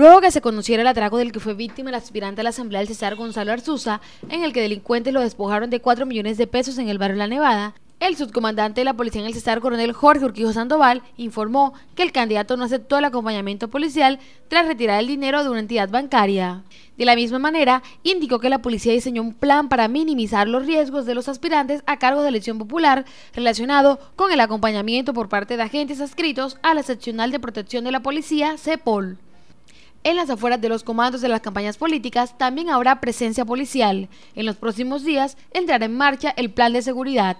Luego que se conociera el atraco del que fue víctima el aspirante a la Asamblea del César Gonzalo Arzuza, en el que delincuentes lo despojaron de 4 millones de pesos en el barrio La Nevada, el subcomandante de la policía en el César, coronel Jorge Urquijo Sandoval, informó que el candidato no aceptó el acompañamiento policial tras retirar el dinero de una entidad bancaria. De la misma manera, indicó que la policía diseñó un plan para minimizar los riesgos de los aspirantes a cargo de elección popular relacionado con el acompañamiento por parte de agentes adscritos a la seccional de protección de la policía, CEPOL. En las afueras de los comandos de las campañas políticas también habrá presencia policial. En los próximos días entrará en marcha el plan de seguridad.